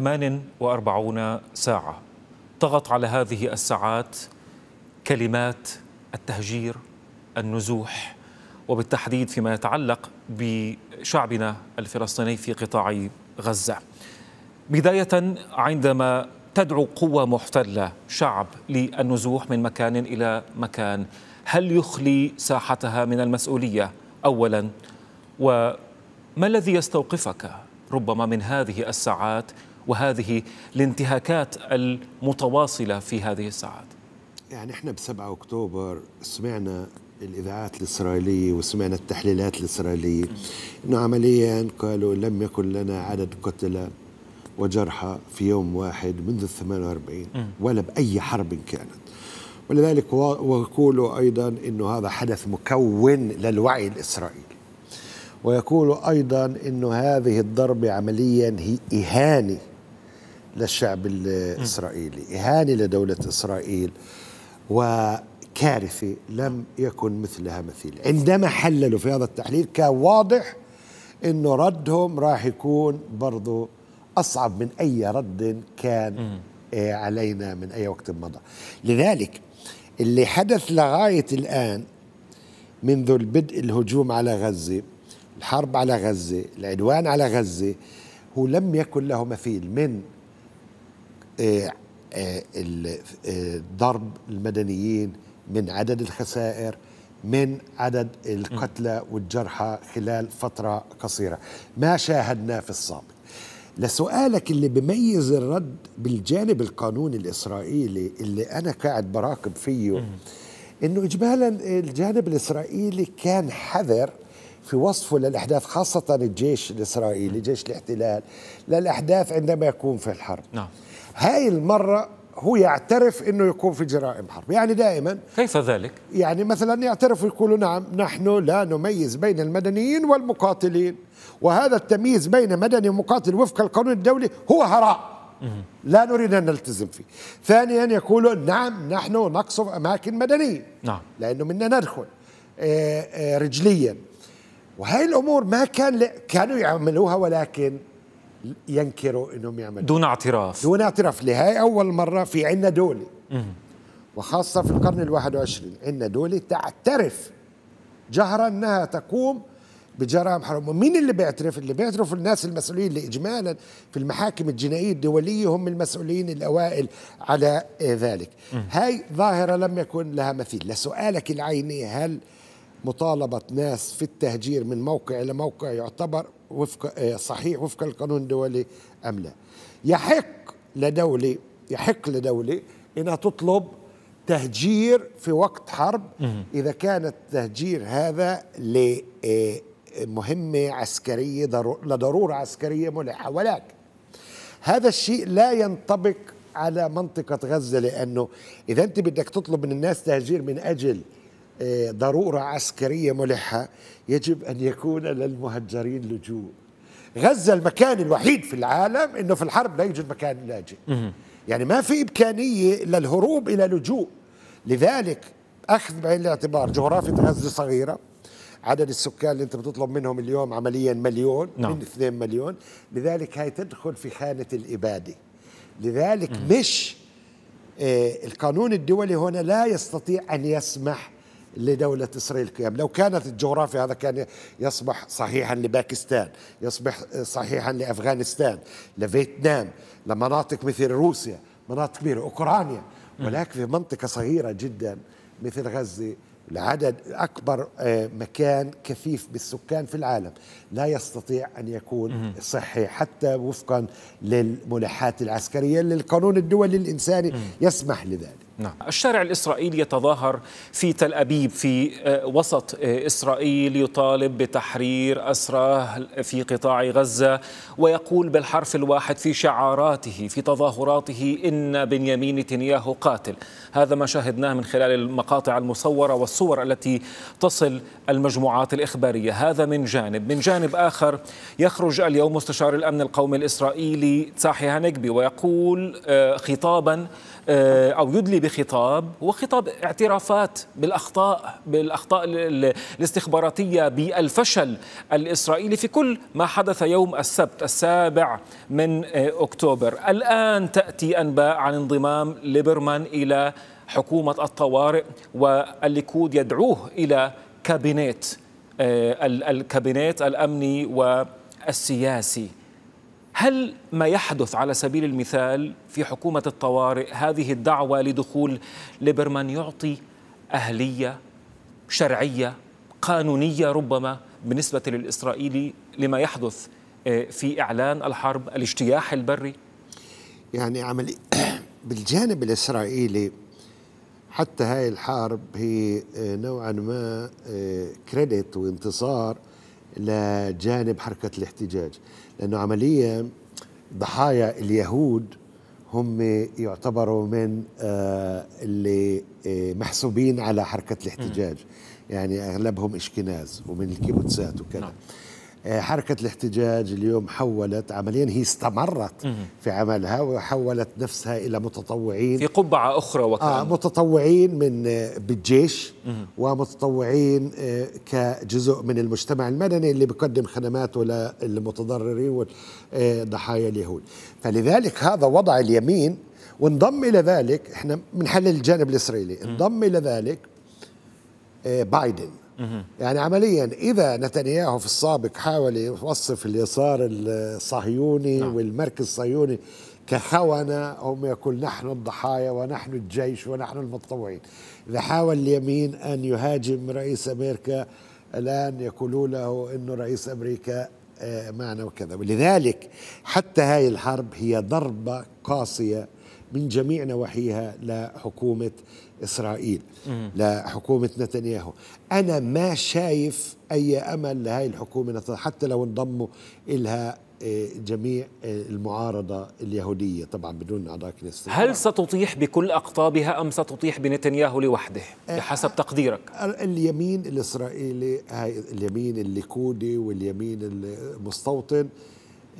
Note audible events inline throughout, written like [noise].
48 ساعة طغت على هذه الساعات كلمات التهجير النزوح وبالتحديد فيما يتعلق بشعبنا الفلسطيني في قطاع غزة بداية عندما تدعو قوة محتلة شعب للنزوح من مكان إلى مكان هل يخلي ساحتها من المسؤولية أولا وما الذي يستوقفك ربما من هذه الساعات وهذه الانتهاكات المتواصله في هذه الساعات؟ يعني احنا ب 7 اكتوبر سمعنا الاذاعات الاسرائيليه وسمعنا التحليلات الاسرائيليه انه عمليا قالوا لم يكن لنا عدد قتلى وجرحى في يوم واحد منذ ال 48 ولا باي حرب كانت ولذلك ويقولوا ايضا انه هذا حدث مكون للوعي الاسرائيلي ويقولوا ايضا انه هذه الضربه عمليا هي اهانه للشعب الإسرائيلي إهانة لدولة إسرائيل وكارثة لم يكن مثلها مثيل عندما حللوا في هذا التحليل كان واضح أنه ردهم راح يكون برضو أصعب من أي رد كان علينا من أي وقت مضى لذلك اللي حدث لغاية الآن منذ البدء الهجوم على غزة الحرب على غزة العدوان على غزة هو لم يكن له مثيل من آه، آه، ضرب المدنيين من عدد الخسائر من عدد القتلى والجرحى خلال فترة قصيرة ما شاهدناه في السابق لسؤالك اللي بميز الرد بالجانب القانوني الإسرائيلي اللي أنا قاعد براقب فيه أنه إجمالا الجانب الإسرائيلي كان حذر في وصفه للأحداث خاصة الجيش الإسرائيلي جيش الاحتلال للأحداث عندما يكون في الحرب نعم هاي المرة هو يعترف انه يكون في جرائم حرب، يعني دائما كيف ذلك؟ يعني مثلا يعترف ويقولوا نعم نحن لا نميز بين المدنيين والمقاتلين، وهذا التمييز بين مدني ومقاتل وفق القانون الدولي هو هراء. لا نريد ان نلتزم فيه. ثانيا يقولوا نعم نحن نقصف اماكن مدنيه. نعم. لانه منا ندخل آه، آه، رجليا. وهي الامور ما كان كانوا يعملوها ولكن ينكروا انهم يعملوا دون اعتراف دون اعتراف لهي اول مره في عنا دوله وخاصه في القرن ال21 عنا دوله تعترف جهرا انها تقوم بجرائم حرب مين اللي بيعترف اللي بيعترف الناس المسؤولين اللي اجمالا في المحاكم الجنائيه الدوليه هم المسؤولين الاوائل على ذلك هاي ظاهره لم يكن لها مثيل لسؤالك العيني هل مطالبة ناس في التهجير من موقع إلى موقع يعتبر وفق آه، صحيح وفق القانون الدولي أم لا يحق لدولة يحق لدولة أنها تطلب تهجير في وقت حرب إذا كان التهجير هذا لمهمة آه، عسكرية لضرورة عسكرية ملحة ولكن هذا الشيء لا ينطبق على منطقة غزة لأنه إذا أنت بدك تطلب من الناس تهجير من أجل ضروره عسكريه ملحه يجب ان يكون للمهجرين لجوء غزه المكان الوحيد في العالم انه في الحرب لا يوجد مكان لاجئ يعني ما في امكانيه للهروب الى لجوء لذلك اخذ بعين الاعتبار جغرافيه غزه صغيره عدد السكان اللي انت بتطلب منهم اليوم عمليا مليون نعم. من 2 مليون لذلك هاي تدخل في خانه الاباده لذلك مش آه القانون الدولي هنا لا يستطيع ان يسمح لدولة إسرائيل القيام لو كانت الجغرافيا هذا كان يصبح صحيحا لباكستان يصبح صحيحا لأفغانستان لفيتنام لمناطق مثل روسيا مناطق كبيرة أوكرانيا ولكن في منطقة صغيرة جدا مثل غزة العدد أكبر آه، مكان كثيف بالسكان في العالم لا يستطيع أن يكون صحي حتى وفقا للملحات العسكرية للقانون الدولي الإنساني يسمح لذلك نعم. الشارع الإسرائيلي يتظاهر في تل أبيب في آه، وسط آه، إسرائيل يطالب بتحرير أسراه في قطاع غزة ويقول بالحرف الواحد في شعاراته في تظاهراته إن بنيامين نتنياهو قاتل هذا ما شاهدناه من خلال المقاطع المصورة والصور التي تصل المجموعات الإخبارية هذا من جانب من جانب آخر يخرج اليوم مستشار الأمن القومي الإسرائيلي تساحي هانيكبي ويقول آه، خطابا أو يدلي بخطاب هو خطاب اعترافات بالاخطاء بالاخطاء الاستخباراتيه بالفشل الاسرائيلي في كل ما حدث يوم السبت السابع من آه، اكتوبر الان تاتي انباء عن انضمام ليبرمان الى حكومه الطوارئ والليكود يدعوه الى كابينيت آه، الكابينيت الامني والسياسي هل ما يحدث على سبيل المثال في حكومة الطوارئ هذه الدعوة لدخول ليبرمان يعطي أهلية شرعية قانونية ربما بالنسبة للإسرائيلي لما يحدث آه، في إعلان الحرب الاجتياح البري يعني عملي [clears throat] بالجانب الإسرائيلي حتى هاي الحرب هي آه، نوعا ما آه، كريدت وانتصار لجانب حركة الاحتجاج لأنه عملية ضحايا اليهود هم يعتبروا من آه، اللي آه، محسوبين على حركة الاحتجاج يعني أغلبهم إشكناز ومن الكيبوتسات وكذا نعم. آه، حركة الاحتجاج اليوم حولت عمليا هي استمرت في عملها وحولت نفسها إلى متطوعين في قبعة أخرى وكان آه متطوعين من آه، بالجيش ومتطوعين آه، كجزء من المجتمع المدني اللي بيقدم خدماته للمتضررين وضحايا اليهود فلذلك هذا وضع اليمين وانضم إلى ذلك احنا بنحلل الجانب الإسرائيلي انضم إلى ذلك بايدن يعني عمليا إذا نتنياهو في السابق حاول يوصف اليسار الصهيوني نعم. والمركز الصهيوني كخونة هم يقول نحن الضحايا ونحن الجيش ونحن المتطوعين إذا حاول اليمين أن يهاجم رئيس أمريكا الآن يقولوا له أنه رئيس أمريكا آه، معنا وكذا ولذلك حتى هاي الحرب هي ضربة قاسية من جميع نواحيها لحكومة إسرائيل لحكومة نتنياهو أنا ما شايف أي أمل لهي الحكومة حتى لو انضموا إلها آه، جميع آه، المعارضة اليهودية طبعا بدون أعضاء كنيسة هل ستطيح بكل أقطابها أم ستطيح بنتنياهو لوحده آه، بحسب تقديرك اليمين الإسرائيلي اليمين الليكودي واليمين المستوطن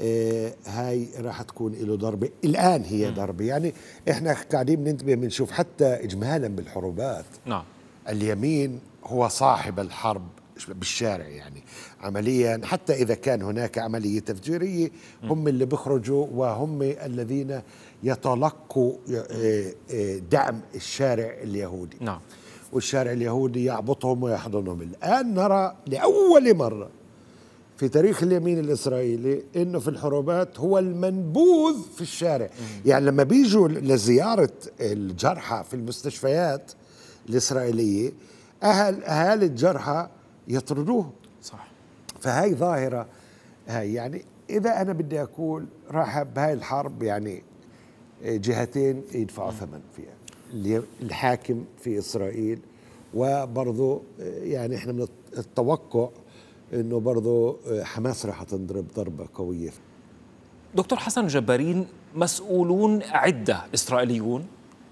آه، هاي راح تكون له ضربة الآن هي ضربة يعني إحنا قاعدين بننتبه بنشوف حتى إجمالا بالحروبات نعم اليمين هو صاحب الحرب بالشارع يعني عمليا حتى إذا كان هناك عملية تفجيرية هم اللي بيخرجوا وهم الذين يتلقوا آه، آه، دعم الشارع اليهودي نعم والشارع اليهودي يعبطهم ويحضنهم الآن نرى لأول مرة في تاريخ اليمين الاسرائيلي انه في الحروبات هو المنبوذ في الشارع مم. يعني لما بيجوا لزياره الجرحى في المستشفيات الاسرائيليه اهل اهالي الجرحى يطردوه صح فهي ظاهره هاي يعني اذا انا بدي اقول راح بهاي الحرب يعني جهتين يدفعوا ثمن فيها الحاكم في اسرائيل وبرضه يعني احنا من التوقع انه برضه آه، حماس راح تنضرب ضربه قويه دكتور حسن جبارين مسؤولون عده اسرائيليون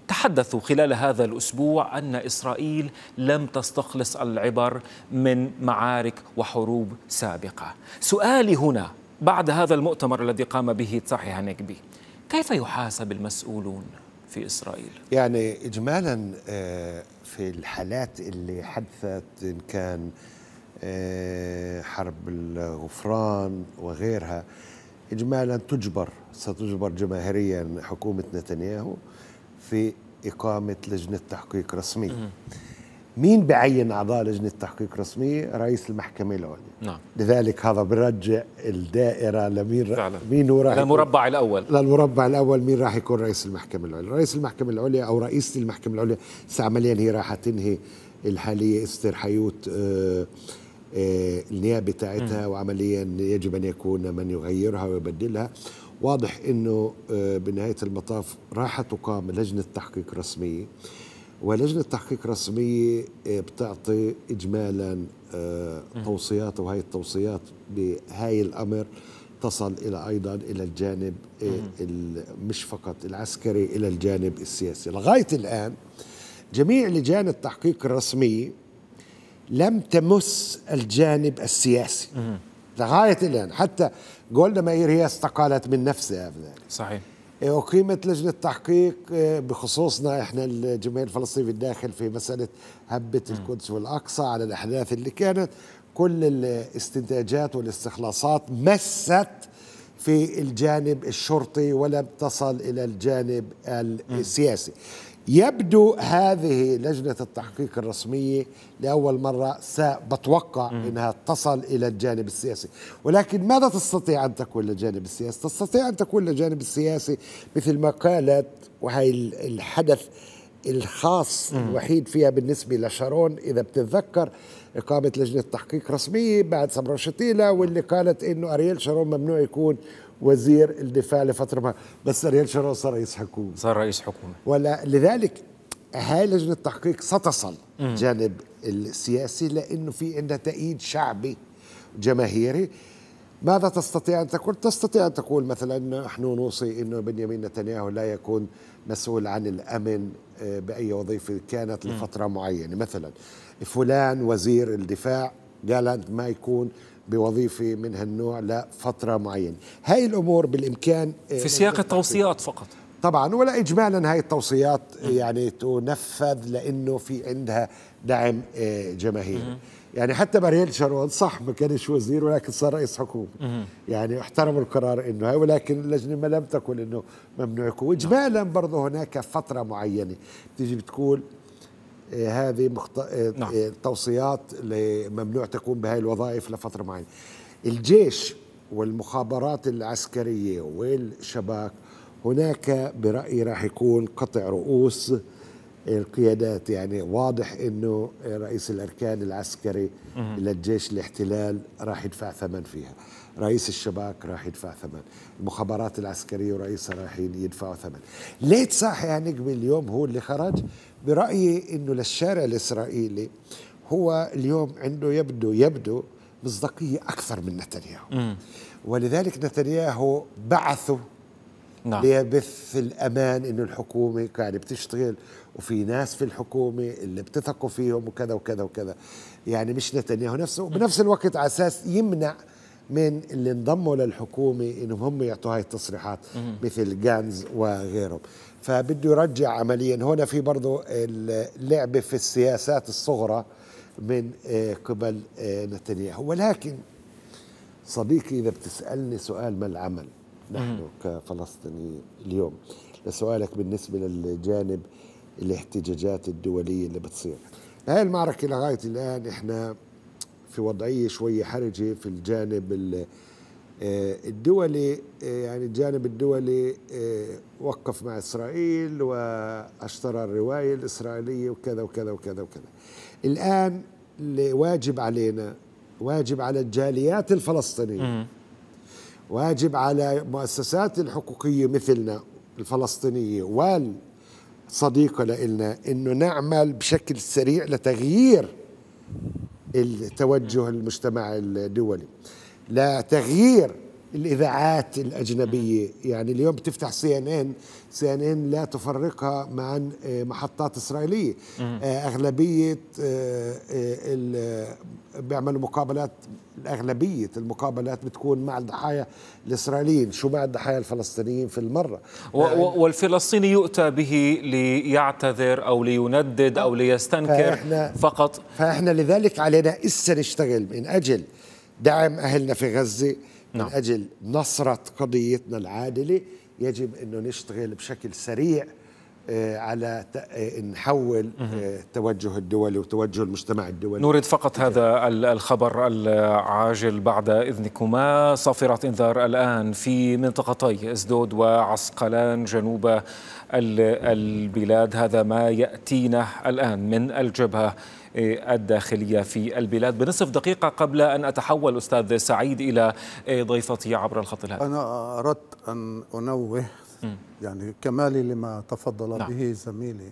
تحدثوا خلال هذا الاسبوع ان اسرائيل لم تستخلص العبر من معارك وحروب سابقه. سؤالي هنا بعد هذا المؤتمر الذي قام به تصحي هانكبي كيف يحاسب المسؤولون في اسرائيل؟ يعني اجمالا آه، في الحالات اللي حدثت ان كان آه، حرب الغفران وغيرها إجمالا تجبر ستجبر جماهيريا حكومة نتنياهو في إقامة لجنة تحقيق رسمية مين بعين أعضاء لجنة تحقيق رسمية؟ رئيس المحكمة العليا نعم. لذلك هذا برجع الدائرة لمين فعلا. مين هو راح للمربع الأول للمربع الأول مين راح يكون رئيس المحكمة العليا؟ رئيس المحكمة العليا أو رئيسة المحكمة العليا عمليا هي راح تنهي الحالية استر حيوت آه آه، النيابه بتاعتها وعمليا يجب ان يكون من يغيرها ويبدلها واضح انه آه، بنهايه المطاف راح تقام لجنه تحقيق رسميه ولجنه تحقيق رسميه آه، بتعطي اجمالا توصيات وهي التوصيات بهاي الامر تصل الى ايضا الى الجانب مش فقط العسكري الى الجانب السياسي لغايه الان جميع لجان التحقيق الرسميه لم تمس الجانب السياسي لغاية الآن حتى جولدا مائير هي استقالت من نفسها في ذلك صحيح إيه، أقيمت لجنة تحقيق إيه، بخصوصنا إحنا الجمعية الفلسطينية في الداخل في مسألة هبة القدس والأقصى على الأحداث اللي كانت كل الاستنتاجات والاستخلاصات مست في الجانب الشرطي ولم تصل إلى الجانب السياسي يبدو هذه لجنة التحقيق الرسمية لأول مرة بتوقع أنها تصل إلى الجانب السياسي ولكن ماذا تستطيع أن تكون للجانب السياسي؟ تستطيع أن تكون للجانب السياسي مثل ما قالت وهي الحدث الخاص الوحيد فيها بالنسبة لشارون إذا بتتذكر إقامة لجنة تحقيق رسمية بعد سمرا شتيلة واللي قالت أنه أرييل شارون ممنوع يكون وزير الدفاع لفتره ما بس ريال شرار صار رئيس حكومه صار رئيس حكومه ولا لذلك هاي لجنه التحقيق ستصل الجانب السياسي لانه في عندها تأييد شعبي جماهيري ماذا تستطيع ان تقول؟ تستطيع ان تقول مثلا نحن نوصي انه بنيامين نتنياهو لا يكون مسؤول عن الامن آه، باي وظيفه كانت لفتره معينه مثلا فلان وزير الدفاع قال ما يكون بوظيفة من هالنوع لفترة معينة هاي الأمور بالإمكان آه، في سياق التوصيات فقط طبعا ولا اجمالا هاي التوصيات آه، يعني تنفذ لانه في عندها دعم آه، جماهيري يعني حتى باريل شارون صح ما كانش وزير ولكن صار رئيس حكومه يعني احترموا القرار انه ولكن اللجنه ما لم تقل انه ممنوع يكون نعم. اجمالا برضه هناك فتره معينه بتيجي بتقول إيه، هذه مخط... إيه، نعم. إيه، توصيات لممنوع تقوم بهذه الوظائف لفتره معينه الجيش والمخابرات العسكريه والشباك هناك برايي راح يكون قطع رؤوس القيادات يعني واضح انه رئيس الاركان العسكري للجيش الاحتلال راح يدفع ثمن فيها رئيس الشباك راح يدفع ثمن المخابرات العسكرية ورئيسها راح يدفعوا ثمن ليه تساحي هنجمي يعني اليوم هو اللي خرج برأيي أنه للشارع الإسرائيلي هو اليوم عنده يبدو يبدو مصداقية أكثر من نتنياهو ولذلك نتنياهو بعثه نعم. ليبث الأمان أنه الحكومة قاعدة بتشتغل وفي ناس في الحكومة اللي بتثقوا فيهم وكذا وكذا وكذا يعني مش نتنياهو نفسه وبنفس الوقت على أساس يمنع من اللي انضموا للحكومة إنهم هم يعطوا هاي التصريحات مثل جانز وغيرهم فبده يرجع عمليا هنا في برضه اللعبة في السياسات الصغرى من آه، قبل آه، نتنياهو ولكن صديقي إذا بتسألني سؤال ما العمل نحن كفلسطينيين اليوم لسؤالك بالنسبة للجانب الاحتجاجات الدولية اللي بتصير هاي المعركة لغاية الآن إحنا في وضعيه شويه حرجه في الجانب آه، الدولي آه، يعني الجانب الدولي آه، وقف مع اسرائيل واشترى الروايه الاسرائيليه وكذا وكذا وكذا وكذا. الان واجب علينا واجب على الجاليات الفلسطينيه واجب على مؤسسات الحقوقيه مثلنا الفلسطينيه والصديقه لنا أنه نعمل بشكل سريع لتغيير التوجه المجتمع الدولي لتغيير الاذاعات الاجنبيه يعني اليوم بتفتح سي ان ان سي ان ان لا تفرقها مع محطات اسرائيليه آه، اغلبيه آه، آه، بيعملوا مقابلات الاغلبيه المقابلات بتكون مع الضحايا الاسرائيليين شو مع الضحايا الفلسطينيين في المره يعني والفلسطيني يؤتى به ليعتذر او ليندد او ليستنكر فإحنا فقط فاحنا لذلك علينا اسا نشتغل من اجل دعم اهلنا في غزه نعم. من أجل نصرة قضيتنا العادلة يجب أنه نشتغل بشكل سريع آه، على آه، نحول آه، توجه الدول وتوجه المجتمع الدولي نورد فقط هذا الخبر العاجل بعد إذنكما صافرة إنذار الآن في منطقتي إسدود وعسقلان جنوب البلاد هذا ما يأتينا الآن من الجبهة الداخلية في البلاد بنصف دقيقة قبل أن أتحول أستاذ سعيد إلى ضيفتي عبر الخط الهاتف أنا أردت أن أنوه يعني كمالي لما تفضل نعم. به زميلي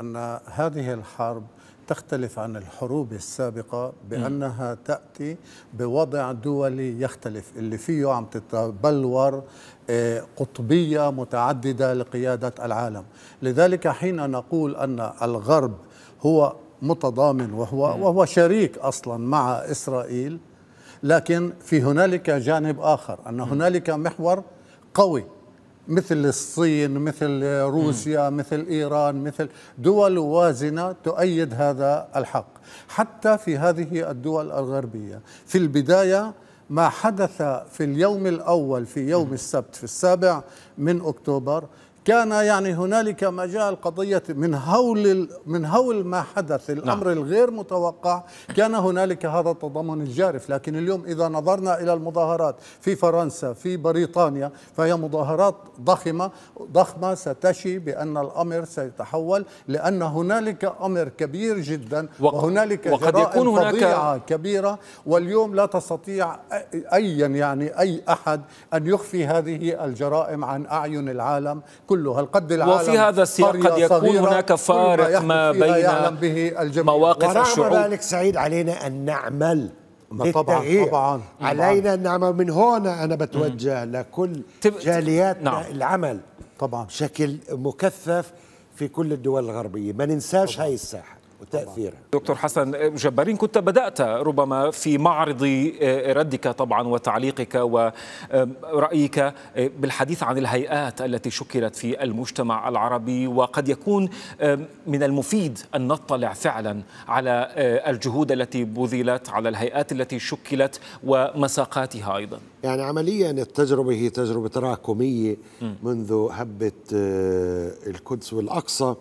أن هذه الحرب تختلف عن الحروب السابقة بأنها تأتي بوضع دولي يختلف اللي فيه عم تتبلور آه، قطبية متعددة لقيادة العالم لذلك حين نقول أن الغرب هو متضامن وهو, وهو شريك أصلا مع إسرائيل لكن في هنالك جانب آخر أن هنالك محور قوي مثل الصين مثل روسيا مثل إيران مثل دول وازنة تؤيد هذا الحق حتى في هذه الدول الغربية في البداية ما حدث في اليوم الأول في يوم السبت في السابع من أكتوبر كان يعني هنالك مجال قضية من هول من هول ما حدث نعم. الأمر نعم. الغير متوقع كان هنالك هذا التضامن الجارف لكن اليوم إذا نظرنا إلى المظاهرات في فرنسا في بريطانيا فهي مظاهرات ضخمة ضخمة ستشي بأن الأمر سيتحول لأن هنالك أمر كبير جدا وهنالك وقد يكون هناك كبيرة واليوم لا تستطيع أيا يعني أي أحد أن يخفي هذه الجرائم عن أعين العالم كل كله هالقد العالم وفي هذا السياق قد يكون هناك فارق ما بين به مواقف الشعوب الشعوب ذلك سعيد علينا أن نعمل طبعا طبعا علينا نعم. أن نعمل من هنا أنا بتوجه مم. لكل جالياتنا نعم. العمل طبعا بشكل مكثف في كل الدول الغربية ما ننساش طبعا. هاي الساحة وتاثيرها دكتور حسن جبارين كنت بدات ربما في معرض آه، ردك طبعا وتعليقك ورايك آه، بالحديث عن الهيئات التي شكلت في المجتمع العربي وقد يكون من المفيد ان نطلع فعلا على آه، الجهود التي بذلت على الهيئات التي شكلت ومساقاتها ايضا يعني عمليا التجربه هي تجربه تراكميه منذ هبه القدس والاقصى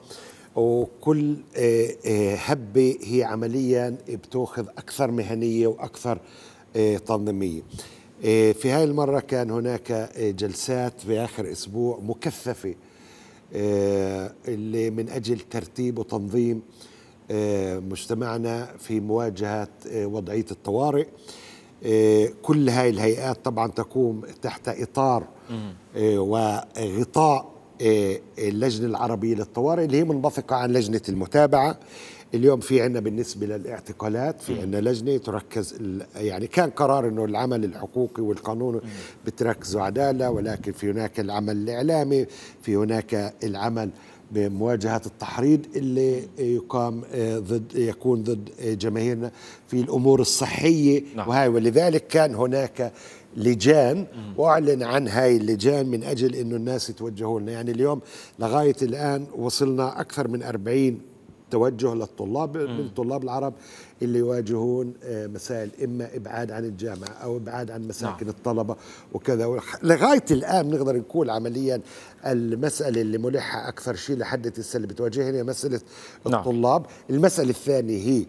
وكل آه، آه، هبة هي عمليا بتأخذ أكثر مهنية وأكثر آه، تنظيمية في هاي المرة كان هناك جلسات في آخر أسبوع مكثفة اللي من أجل ترتيب وتنظيم مجتمعنا في مواجهة وضعية الطوارئ كل هاي الهيئات طبعا تقوم تحت إطار وغطاء آه، اللجنة العربية للطوارئ اللي هي منبثقة عن لجنة المتابعة اليوم في عندنا بالنسبة للاعتقالات في عندنا لجنة تركز يعني كان قرار أنه العمل الحقوقي والقانون بتركزوا عدالة ولكن في هناك العمل الإعلامي في هناك العمل بمواجهة التحريض اللي يقام آه، ضد يكون ضد جماهيرنا في الأمور الصحية نعم. وهاي ولذلك كان هناك لجان واعلن عن هاي اللجان من اجل انه الناس يتوجهوا لنا يعني اليوم لغايه الان وصلنا اكثر من 40 توجه للطلاب من الطلاب العرب اللي يواجهون آه، مسائل اما ابعاد عن الجامعه او ابعاد عن مساكن نعم. الطلبه وكذا لغايه الان نقدر نقول عمليا المساله اللي ملحه اكثر شيء لحد السنه اللي بتواجهنا هي مساله نعم. الطلاب، المساله الثانيه هي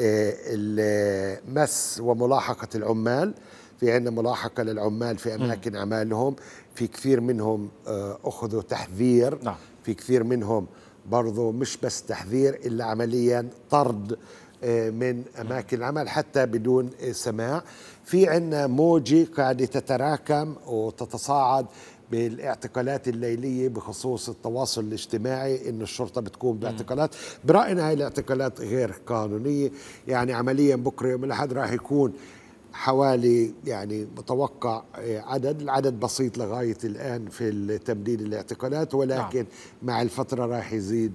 آه، مس وملاحقه العمال في عندنا ملاحقة للعمال في أماكن أعمالهم في كثير منهم آه، أخذوا تحذير نعم. في كثير منهم برضو مش بس تحذير إلا عمليا طرد آه، من أماكن العمل حتى بدون سماع في عندنا موجة قاعدة تتراكم وتتصاعد بالاعتقالات الليليه بخصوص التواصل الاجتماعي انه الشرطه بتقوم باعتقالات براينا هاي الاعتقالات غير قانونيه يعني عمليا بكره يوم الاحد راح يكون حوالي يعني متوقع آه، عدد العدد بسيط لغاية الآن في تمديد الاعتقالات ولكن نعم. مع الفترة راح يزيد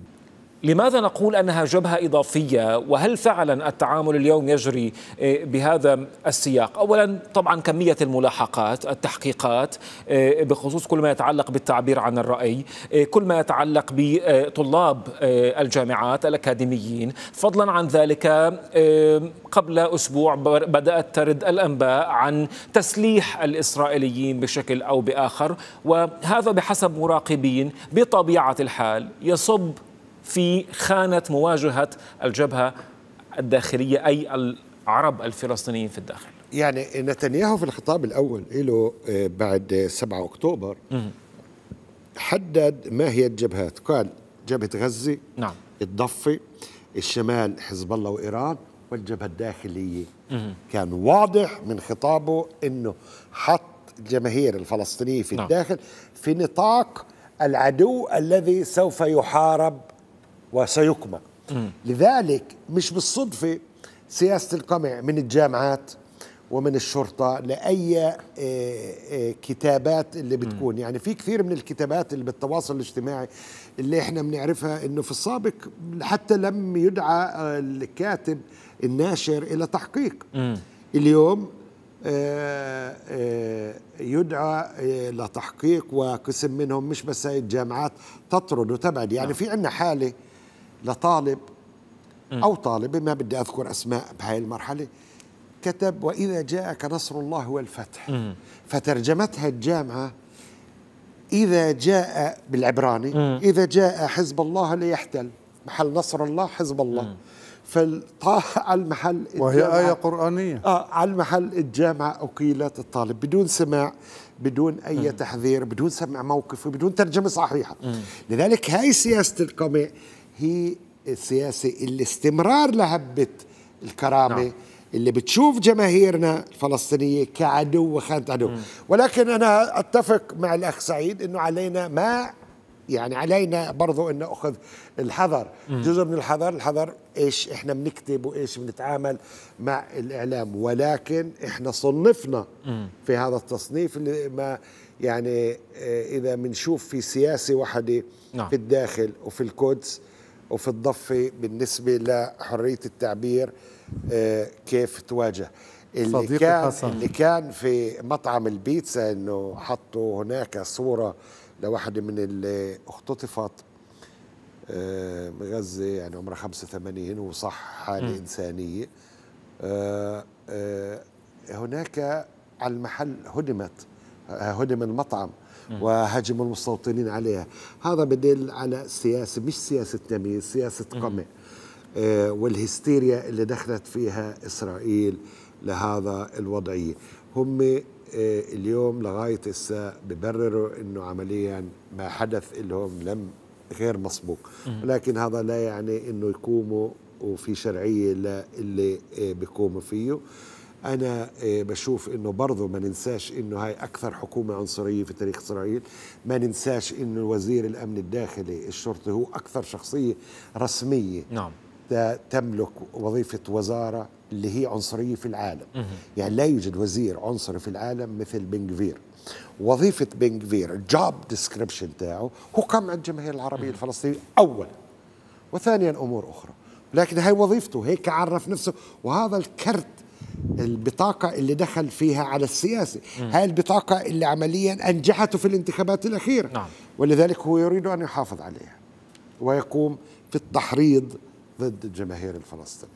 لماذا نقول أنها جبهة إضافية وهل فعلا التعامل اليوم يجري آه، بهذا السياق أولا طبعا كمية الملاحقات التحقيقات آه، بخصوص كل ما يتعلق بالتعبير عن الرأي آه، كل ما يتعلق بطلاب الجامعات الأكاديميين فضلا عن ذلك قبل أسبوع بدأت ترد الأنباء عن تسليح الإسرائيليين بشكل أو بآخر وهذا بحسب مراقبين بطبيعة الحال يصب في خانة مواجهة الجبهة الداخلية أي العرب الفلسطينيين في الداخل يعني نتنياهو في الخطاب الأول له آه، بعد 7 أكتوبر حدد ما هي الجبهات قال جبهة غزة نعم الضفة الشمال حزب الله وإيران والجبهة الداخلية كان واضح من خطابه أنه حط الجماهير الفلسطينية في نعم. الداخل في نطاق العدو الذي سوف يحارب وسيقمع لذلك مش بالصدفة سياسة القمع من الجامعات ومن الشرطة لأي آه، آه، كتابات اللي بتكون يعني في كثير من الكتابات اللي بالتواصل الاجتماعي اللي احنا بنعرفها انه في السابق حتى لم يدعى آه، الكاتب الناشر إلى تحقيق اليوم يدعى لتحقيق وقسم منهم مش بس الجامعات تطرد وتبعد يعني نعم. في عنا حاله لطالب أو طالبة ما بدي أذكر أسماء بهاي المرحلة كتب وإذا جاءك نصر الله والفتح فترجمتها الجامعة إذا جاء بالعبراني إذا جاء حزب الله ليحتل محل نصر الله حزب الله فطاح على المحل وهي آية قرآنية آه على المحل الجامعة أقيلت الطالب بدون سماع بدون أي تحذير بدون سمع موقف بدون ترجمة صحيحة لذلك هاي سياسة القمع هي السياسة اللي استمرار لهبة الكرامة نعم. اللي بتشوف جماهيرنا الفلسطينية كعدو وخانة عدو مم. ولكن أنا أتفق مع الأخ سعيد أنه علينا ما يعني علينا برضو أن أخذ الحذر مم. جزء من الحذر الحذر إيش إحنا بنكتب وإيش بنتعامل مع الإعلام ولكن إحنا صنفنا مم. في هذا التصنيف اللي ما يعني آه، إذا بنشوف في سياسة واحدة نعم. في الداخل وفي القدس وفي الضفة بالنسبة لحرية التعبير آه، كيف تواجه اللي كان حسن. اللي كان في مطعم البيتزا انه حطوا هناك صوره لواحده من اللي اختطفت بغزه يعني عمرها 85 وصح حاله م. انسانيه آه، آه، هناك على المحل هدمت هدم المطعم وهجم المستوطنين عليها هذا بدل على سياسة مش سياسة تمييز سياسة قمع آه، والهستيريا اللي دخلت فيها إسرائيل لهذا الوضعية هم آه، اليوم لغاية الساعة ببرروا أنه عمليا ما حدث لهم لم غير مسبوق لكن هذا لا يعني أنه يقوموا وفي شرعية للي آه، بيقوموا فيه انا آه، بشوف انه برضه ما ننساش انه هاي اكثر حكومه عنصريه في تاريخ اسرائيل ما ننساش انه وزير الامن الداخلي الشرطي هو اكثر شخصيه رسميه نعم تملك وظيفه وزاره اللي هي عنصريه في العالم يعني لا يوجد وزير عنصري في العالم مثل بنغفير وظيفه بنغفير الجوب ديسكريبشن تاعه هو قمع الجماهير العربيه الفلسطينيه اولا وثانيا امور اخرى لكن هاي وظيفته هيك عرف نفسه وهذا الكرت البطاقة اللي دخل فيها على السياسة هاي البطاقة اللي عمليا أنجحته في الانتخابات الأخيرة نعم. ولذلك هو يريد أن يحافظ عليها ويقوم في التحريض ضد الجماهير الفلسطينية